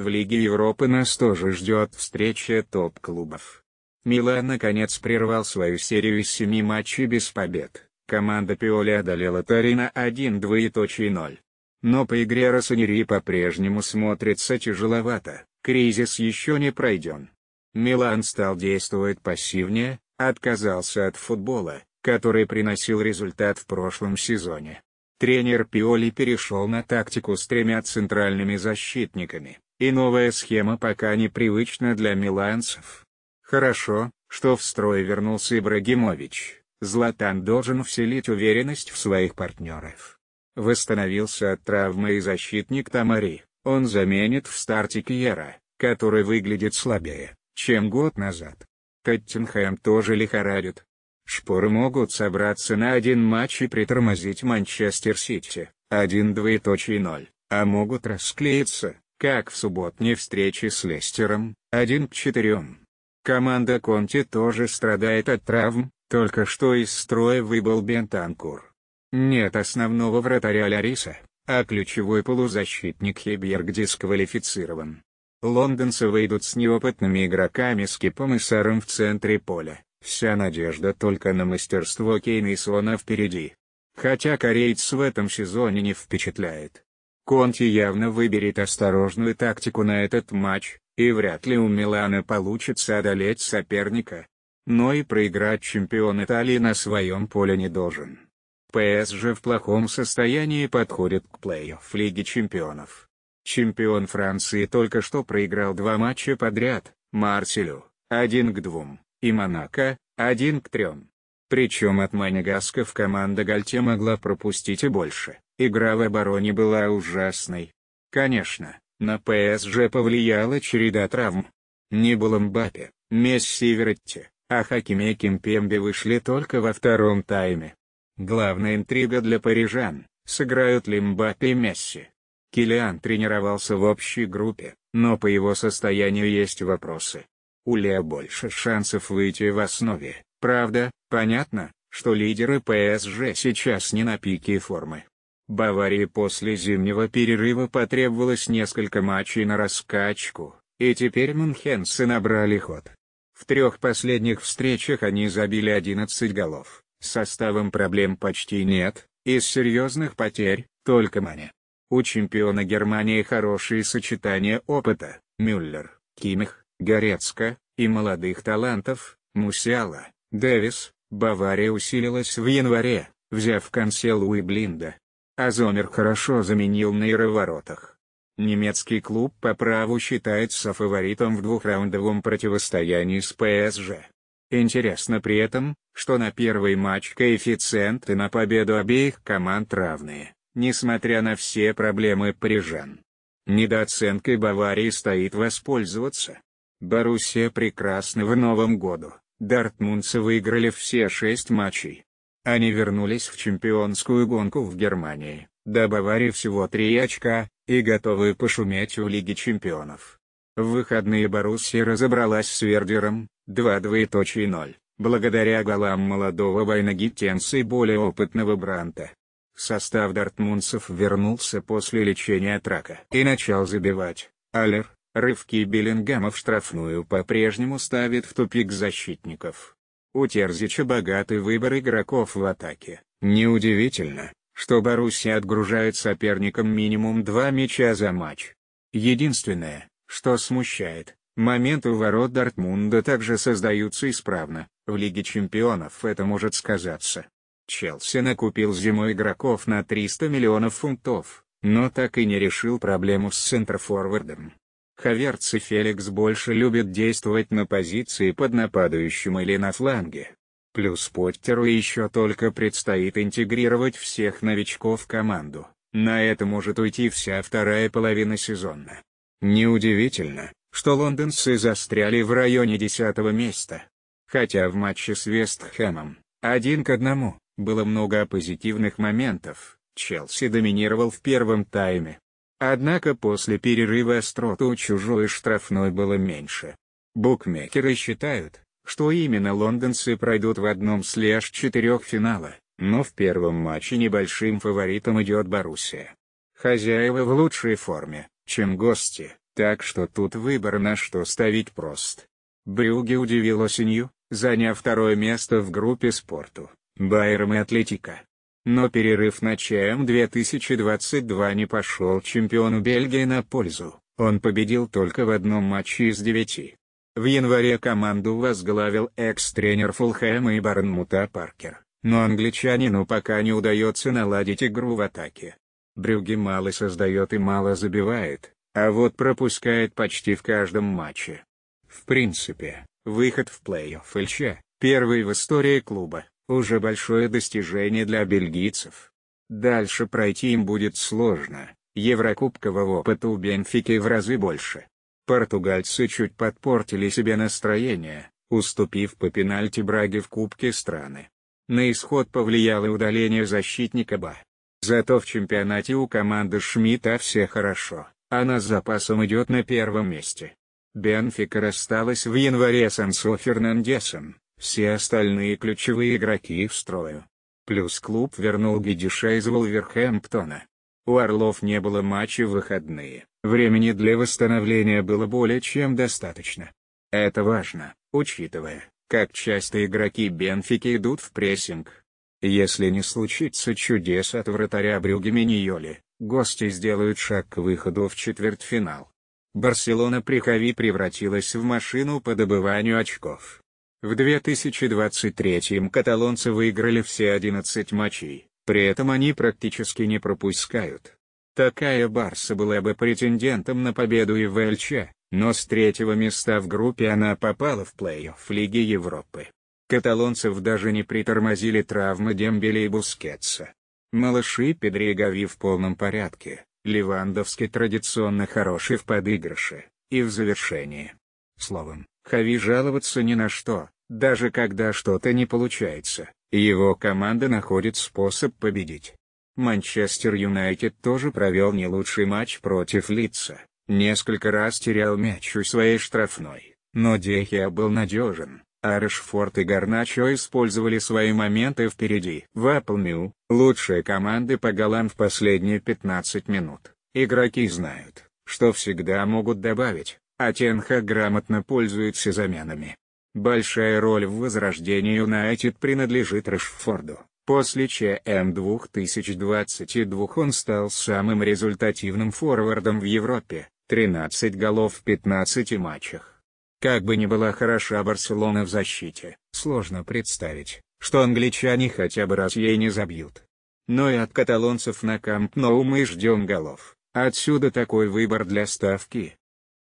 В Лиге Европы нас тоже ждет встреча топ-клубов. Милан наконец прервал свою серию из семи матчей без побед. Команда Пиоли одолела Торино 1 0. Но по игре Рассанери по-прежнему смотрится тяжеловато, кризис еще не пройден. Милан стал действовать пассивнее, отказался от футбола, который приносил результат в прошлом сезоне. Тренер Пиоли перешел на тактику с тремя центральными защитниками, и новая схема пока непривычна для миланцев. Хорошо, что в строй вернулся Ибрагимович. Златан должен вселить уверенность в своих партнеров. Восстановился от травмы и защитник Тамари, он заменит в старте Кьера, который выглядит слабее, чем год назад. Тоттенхэм тоже лихорадит. Шпоры могут собраться на один матч и притормозить Манчестер Сити, 1-2.0, а могут расклеиться, как в субботней встрече с Лестером, 1 к 4. Команда Конти тоже страдает от травм, только что из строя выбыл Бентанкур. Нет основного вратаря Лариса, а ключевой полузащитник Хеберг дисквалифицирован. Лондонцы выйдут с неопытными игроками с Кипом и Саром в центре поля, вся надежда только на мастерство Кейнисона впереди. Хотя кореец в этом сезоне не впечатляет. Конти явно выберет осторожную тактику на этот матч, и вряд ли у Милана получится одолеть соперника. Но и проиграть чемпион Италии на своем поле не должен. ПСЖ в плохом состоянии подходит к плей-офф Лиги чемпионов. Чемпион Франции только что проиграл два матча подряд, Марселю, 1 к 2, и Монако, 1 к 3. Причем от Манегаска в команда Гальте могла пропустить и больше. Игра в обороне была ужасной. Конечно, на ПСЖ повлияла череда травм. Не был Мбаппе, Месси и Веретти, а Хакиме и Кимпембе вышли только во втором тайме. Главная интрига для парижан – сыграют ли Мбаппе и Месси. Килиан тренировался в общей группе, но по его состоянию есть вопросы. У Лео больше шансов выйти в основе, правда, понятно, что лидеры ПСЖ сейчас не на пике формы. Баварии после зимнего перерыва потребовалось несколько матчей на раскачку, и теперь мюнхенцы набрали ход. В трех последних встречах они забили 11 голов, составом проблем почти нет, из серьезных потерь – только Мане. У чемпиона Германии хорошие сочетания опыта – Мюллер, Кимих, Горецко, и молодых талантов – Мусиала, Дэвис. Бавария усилилась в январе, взяв и Блинда. Азомер хорошо заменил на воротах. Немецкий клуб по праву считается фаворитом в двухраундовом противостоянии с ПСЖ. Интересно при этом, что на первый матч коэффициенты на победу обеих команд равные, несмотря на все проблемы парижан. Недооценкой Баварии стоит воспользоваться. Боруссия прекрасна в новом году, Дартмунцы выиграли все шесть матчей, они вернулись в чемпионскую гонку в Германии, добавив всего три очка, и готовы пошуметь у Лиги чемпионов. В выходные Боруссия разобралась с Вердером, 2-2.0, благодаря голам молодого Вайнагитенса и более опытного Бранта. Состав дортмунцев вернулся после лечения от рака и начал забивать. Аллер, рывки Беллингема в штрафную по-прежнему ставит в тупик защитников. У Терзича богатый выбор игроков в атаке. Неудивительно, что Боруссия отгружает соперникам минимум два мяча за матч. Единственное, что смущает, моменты ворот Дортмунда также создаются исправно, в Лиге чемпионов это может сказаться. Челси накупил зимой игроков на 300 миллионов фунтов, но так и не решил проблему с центрфорвардом. Хаверц и Феликс больше любят действовать на позиции под нападающим или на фланге. Плюс Поттеру еще только предстоит интегрировать всех новичков в команду, на это может уйти вся вторая половина сезона. Неудивительно, что лондонцы застряли в районе десятого места. Хотя в матче с Вестхэмом, один к одному, было много позитивных моментов, Челси доминировал в первом тайме, Однако после перерыва остроту чужой штрафной было меньше. Букмекеры считают, что именно лондонцы пройдут в одном слеж четырех финала, но в первом матче небольшим фаворитом идет Боруссия. Хозяева в лучшей форме, чем гости, так что тут выбор на что ставить прост. Брюги удивило осенью, заняв второе место в группе спорту, Байером и Атлетика но перерыв на ЧМ 2022 не пошел чемпиону Бельгии на пользу, он победил только в одном матче из девяти. В январе команду возглавил экс-тренер Фулхэма и Барнмута Паркер, но англичанину пока не удается наладить игру в атаке. Брюги мало создает и мало забивает, а вот пропускает почти в каждом матче. В принципе, выход в плей-офф Ильча – первый в истории клуба. Уже большое достижение для бельгийцев. Дальше пройти им будет сложно, еврокубкового опыта у Бенфики в разы больше. Португальцы чуть подпортили себе настроение, уступив по пенальти Браге в Кубке страны. На исход повлияло удаление защитника Ба. Зато в чемпионате у команды Шмидта все хорошо, она с запасом идет на первом месте. Бенфика рассталась в январе с Ансо Фернандесом, все остальные ключевые игроки в строю. Плюс клуб вернул Гидиша из Вулверхэмптона. У Орлов не было матча в выходные, времени для восстановления было более чем достаточно. Это важно, учитывая, как часто игроки Бенфики идут в прессинг. Если не случится чудес от вратаря Брюги Миньоли, гости сделают шаг к выходу в четвертьфинал. Барселона при Хави превратилась в машину по добыванию очков. В 2023-м каталонцы выиграли все 11 матчей, при этом они практически не пропускают. Такая Барса была бы претендентом на победу и в ЛЧ, но с третьего места в группе она попала в плей-офф Лиги Европы. Каталонцев даже не притормозили травмы Дембеля и Бускетса. Малыши Педри и Гави в полном порядке, Левандовский традиционно хороший в подыгрыше, и в завершении. Словом, Хави жаловаться ни на что, даже когда что-то не получается, его команда находит способ победить. Манчестер Юнайтед тоже провел не лучший матч против Лица. несколько раз терял мяч у своей штрафной, но Дехия был надежен, а и Гарначо использовали свои моменты впереди. В Апплмю, лучшие команды по голам в последние 15 минут, игроки знают, что всегда могут добавить, а Тенха грамотно пользуется заменами. Большая роль в возрождении Юнайтед принадлежит Рашфорду. После ЧМ 2022 он стал самым результативным форвардом в Европе, 13 голов в 15 матчах. Как бы ни была хороша Барселона в защите, сложно представить, что англичане хотя бы раз ей не забьют. Но и от каталонцев на Камп Ноу мы ждем голов, отсюда такой выбор для ставки.